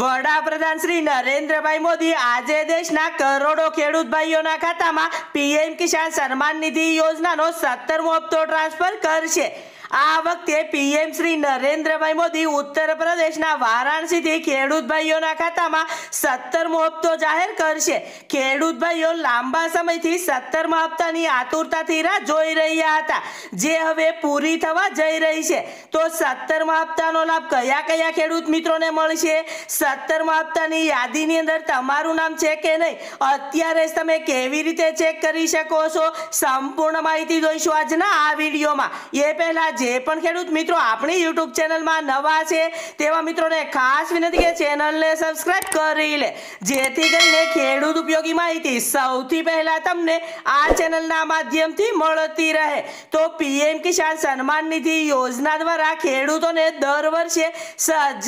વડાપ્રધાન શ્રી નરેન્દ્રભાઈ મોદી આજે દેશના કરોડો ખેડૂત ભાઈઓના ખાતામાં પીએમ કિસાન સન્માન નિધિ યોજનાનો સત્તરમો હપ્તો ટ્રાન્સફર કરશે આ વખતે પીએમ શ્રી નરેન્દ્રભાઈ મોદી ઉત્તર પ્રદેશના વારાણસીથી ખેડૂતભાઈઓના ખાતામાં સત્તરમો હપ્તો જાહેર કરશે ખેડૂતભાઈઓ લાંબા સમયથી સત્તરમા હપ્તાની આતુરતાથી રાહ જોઈ રહ્યા હતા જે હવે પૂરી થવા જઈ રહી છે તો સત્તરમા હપ્તાનો લાભ કયા કયા ખેડૂત મિત્રોને મળશે સત્તરમા હપ્તાની યાદીની અંદર તમારું નામ છે કે નહીં અત્યારે તમે કેવી રીતે ચેક કરી શકો છો સંપૂર્ણ માહિતી જોઈશું આજના આ વિડીયોમાં એ પહેલાં જે પણ ખેડૂત મિત્રો આપણી યુટ્યુબ ચેનલમાં નવા છે તેવા મિત્રોને ખાસ વિનંતી કે ચેનલને સબસ્ક્રાઇબ કરી લે જેથી કરીને ખેડૂત ઉપયોગી માહિતી સૌથી પહેલાં તમને આ ચેનલના માધ્યમથી મળતી રહે તો પીએમ કિસાન સન્માન નિધિ યોજના દ્વારા ખેડૂતોને દર વર્ષે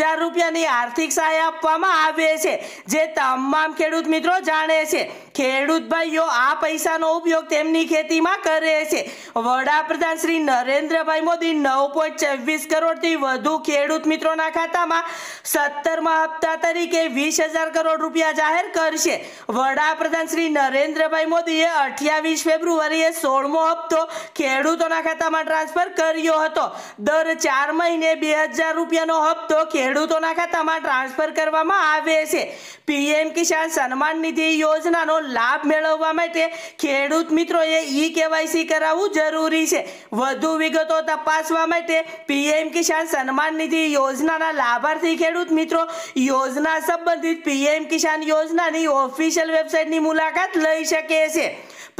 હજાર રૂપિયાની આર્થિક સહાય આપવામાં આવે છે જે તમામ ખેડૂત મિત્રો જાણે છે ખેડૂત ભાઈઓ આ પૈસાનો ઉપયોગ તેમની ખેતીમાં કરે છે વડાપ્રધાન શ્રી નરેન્દ્રભાઈ મોદી સુધી નવ પોઈન્ટ છવ્વીસ કરોડથી વધુ ખેડૂત મિત્રોના ખાતામાં સત્તરમા હપ્તા તરીકે વીસ હજાર કરોડ રૂપિયા જાહેર કરશે વડાપ્રધાન શ્રી નરેન્દ્રભાઈ મોદીએ અઠ્યાવીસ ફેબ્રુઆરીએ સોળમો હપ્તો ખેડૂતોના ખાતામાં ટ્રાન્સફર કર્યો હતો દર ચાર મહિને બે હજાર રૂપિયાનો હપ્તો ખેડૂતોના ખાતામાં ટ્રાન્સફર કરવામાં આવે છે પીએમ કિસાન સન્માન નિધિ યોજનાનો લાભ મેળવવા માટે ખેડૂત મિત્રોએ ઈ કેવાયસી કરાવવું જરૂરી છે વધુ વિગતો તપાસ તપાસવા માટે પીએમ કિસાન સન્માન નિધિ યોજનાના લાભાર્થી ખેડૂત મિત્રો યોજના સંબંધિત પીએમ કિસાન યોજનાની ઓફિશિયલ વેબસાઇટની મુલાકાત લઈ શકે છે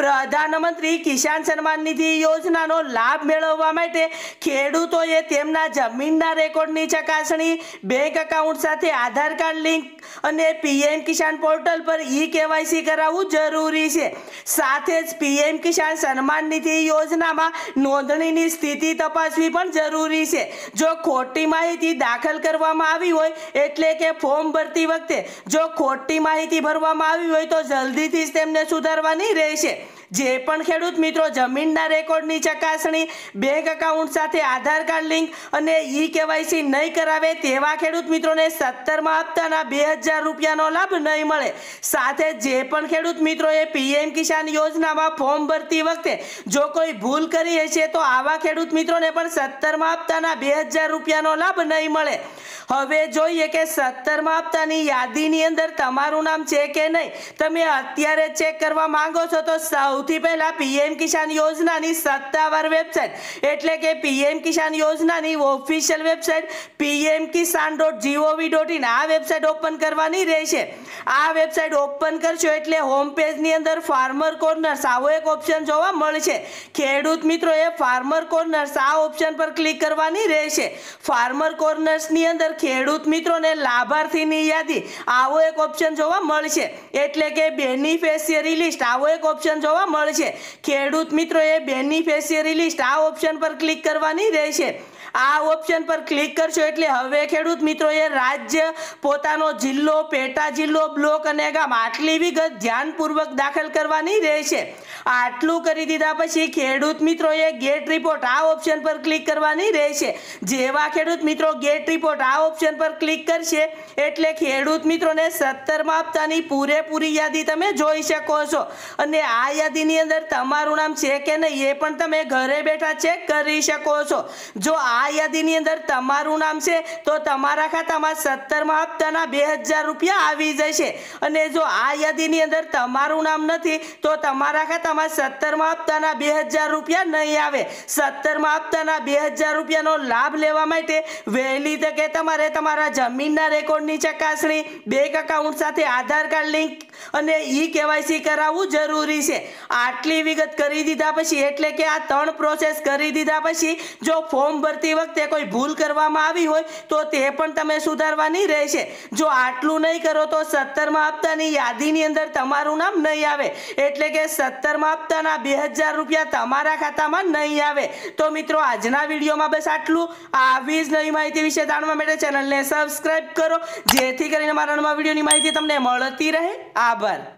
પ્રધાનમંત્રી કિસાન સન્માન નિધિ યોજનાનો લાભ મેળવવા માટે ખેડૂતોએ તેમના જમીનના રેકોર્ડની ચકાસણી બેંક એકાઉન્ટ સાથે આધાર કાર્ડ લિંક અને પીએમ કિસાન પોર્ટલ પર ઈ કેવાયસી કરાવવું જરૂરી છે સાથે જ પીએમ કિસાન સન્માન નિધિ યોજનામાં નોંધણીની સ્થિતિ તપાસવી પણ જરૂરી છે જો ખોટી માહિતી દાખલ કરવામાં આવી હોય એટલે કે ફોર્મ ભરતી વખતે જો ખોટી માહિતી ભરવામાં આવી હોય તો જલ્દીથી જ તેમને સુધારવાની રહેશે જે પણ ખેડૂત મિત્રો જમીનના રેકોર્ડની ચકાસણી બેંક એકાઉન્ટ સાથે આધાર કાર્ડ લિંક અને ઈ કેવાયસી નહીં કરાવે તેવા ખેડૂત મિત્રોને સત્તરમા હપ્તાના બે હજાર રૂપિયાનો લાભ નહીં મળે સાથે જે પણ ખેડૂત મિત્રોએ પીએમ કિસાન યોજનામાં ફોર્મ ભરતી વખતે જો કોઈ ભૂલ કરી હશે તો આવા ખેડૂત મિત્રોને પણ સત્તરમા હપ્તાના બે હજાર રૂપિયાનો લાભ નહીં મળે હવે જોઈએ કે સત્તરમા હપ્તાની યાદીની અંદર તમારું નામ છે કે નહીં તમે અત્યારે ચેક કરવા માંગો છો તો સૌથી પહેલાં પીએમ કિસાન યોજનાની સત્તાવાર વેબસાઇટ એટલે કે પીએમ કિસાન યોજનાની official website PM Kisan dot GOV dot in આ વેબસાઇટ ઓપન કરવાની રહેશે આ વેબસાઇટ ઓપન કરશો એટલે હોમ પેજની અંદર ફાર્મર કોર્નર સાવો એક ઓપ્શન જોવા મળશે ખેડૂત મિત્રો એ ફાર્મર કોર્નર સા ઓપ્શન પર ક્લિક કરવાની રહેશે ફાર્મર કોર્નર્સની અંદર ખેડૂત મિત્રોને લાભાર્થીની યાદી આવો એક ઓપ્શન જોવા મળશે એટલે કે બેનિફિશિયરી લિસ્ટ આવો એક ઓપ્શન જોવા મળશે ખેડૂત મિત્રો મિત્રોએ બેનિફિશિયરી લિસ્ટ આ ઓપ્શન પર ક્લિક કરવાની રહેશે આ ઓપ્શન પર ક્લિક કરશો એટલે હવે ખેડૂત મિત્રોએ રાજ્ય પોતાનો જિલ્લો પેટા જિલ્લો બ્લોક અને ગામ આટલી વિગત ધ્યાનપૂર્વક દાખલ કરવાની રહેશે આટલું કરી દીધા પછી ખેડૂત મિત્રોએ ગેટ રિપોર્ટ આ ઓપ્શન પર ક્લિક કરવાની રહેશે જેવા ખેડૂત મિત્રો ગેટ રિપોર્ટ આ ઓપ્શન પર ક્લિક કરશે એટલે ખેડૂત મિત્રોને સત્તર માપતાની પૂરેપૂરી યાદી તમે જોઈ શકો છો અને આ યાદીની અંદર તમારું નામ છે કે નહીં એ પણ તમે ઘરે બેઠા ચેક કરી શકો છો જો આ આ યાદીની અંદર તમારું નામ છે તો તમારા ખાતામાં સત્તરમાં હપ્તાના બે હજાર રૂપિયા આવી જશે અને જો આ યાદીની અંદર તમારું નામ નથી તો તમારા ખાતામાં સત્તરમાં હપ્તાના બે હજાર રૂપિયા નહીં આવે સત્તરમાં હપ્તાના બે હજાર રૂપિયાનો લાભ લેવા માટે વહેલી તકે તમારે તમારા જમીનના રેકોર્ડની ચકાસણી બેંક એકાઉન્ટ સાથે આધાર કાર્ડ લિંક અને ઈ કેવાયસી કરાવવું જરૂરી છે આટલી વિગત કરી દીધા પછી એટલે કે આ ત્રણ પ્રોસેસ કરી દીધા પછી જો ફોર્મ ભરતી લખતી વખતે કોઈ ભૂલ કરવામાં આવી હોય તો તે પણ તમે સુધારવાની રહેશે જો આટલું નહીં કરો તો સત્તરમાં હપ્તાની યાદીની અંદર તમારું નામ નહીં આવે એટલે કે સત્તરમાં હપ્તાના બે હજાર રૂપિયા તમારા ખાતામાં નહીં આવે તો મિત્રો આજના વિડીયોમાં બસ આટલું આવી જ નવી માહિતી વિશે જાણવા માટે ચેનલને સબસ્ક્રાઈબ કરો જેથી કરીને મારા નવા વિડીયોની માહિતી તમને મળતી રહે આભાર